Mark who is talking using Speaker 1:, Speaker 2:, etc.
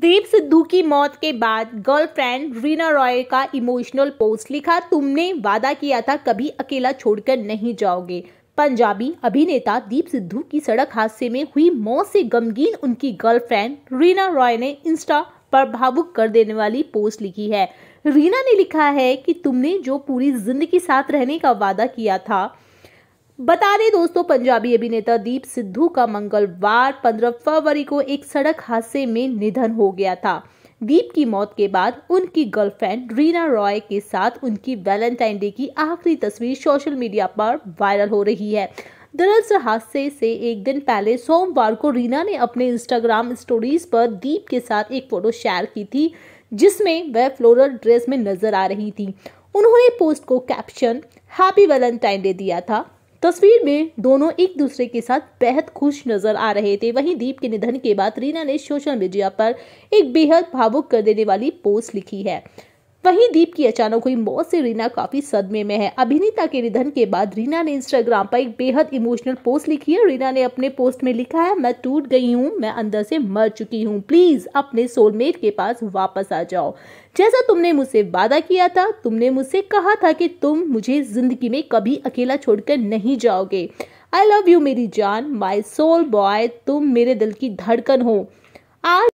Speaker 1: दीप सिद्धू की मौत के बाद गर्लफ्रेंड रीना रॉय का इमोशनल पोस्ट लिखा तुमने वादा किया था कभी अकेला छोड़कर नहीं जाओगे पंजाबी अभिनेता दीप सिद्धू की सड़क हादसे में हुई मौत से गमगीन उनकी गर्लफ्रेंड रीना रॉय ने इंस्टा पर भावुक कर देने वाली पोस्ट लिखी है रीना ने लिखा है कि तुमने जो पूरी जिंदगी साथ रहने का वादा किया था बता दें दोस्तों पंजाबी अभिनेता दीप सिद्धू का मंगलवार 15 फरवरी को एक सड़क हादसे में निधन हो गया था दीप की मौत के बाद उनकी गर्लफ्रेंड रीना रॉय के साथ उनकी वैलेंटाइन डे की आखिरी तस्वीर सोशल मीडिया पर वायरल हो रही है दरअसल हादसे से एक दिन पहले सोमवार को रीना ने अपने इंस्टाग्राम स्टोरीज पर दीप के साथ एक फोटो शेयर की थी जिसमें वह फ्लोरल ड्रेस में नजर आ रही थी उन्होंने पोस्ट को कैप्शन हैप्पी वैलेंटाइन डे दिया था तस्वीर में दोनों एक दूसरे के साथ बेहद खुश नजर आ रहे थे वहीं दीप के निधन के बाद रीना ने सोशल मीडिया पर एक बेहद भावुक कर देने वाली पोस्ट लिखी है वहीं दीप की अचानक हुई मौत से रीना काफी सदमे में है अभिनेता के निधन के बाद रीना ने इंस्टाग्राम पर एक बेहद इमोशनल पोस्ट लिखी है रीना ने अपने पोस्ट में लिखा है मैं टूट गई हूँ मैं अंदर से मर चुकी हूँ प्लीज अपने सोलमेट के पास वापस आ जाओ जैसा तुमने मुझसे वादा किया था तुमने मुझसे कहा था कि तुम मुझे जिंदगी में कभी अकेला छोड़कर नहीं जाओगे आई लव यू मेरी जान माई सोल बॉय तुम मेरे दिल की धड़कन हो आज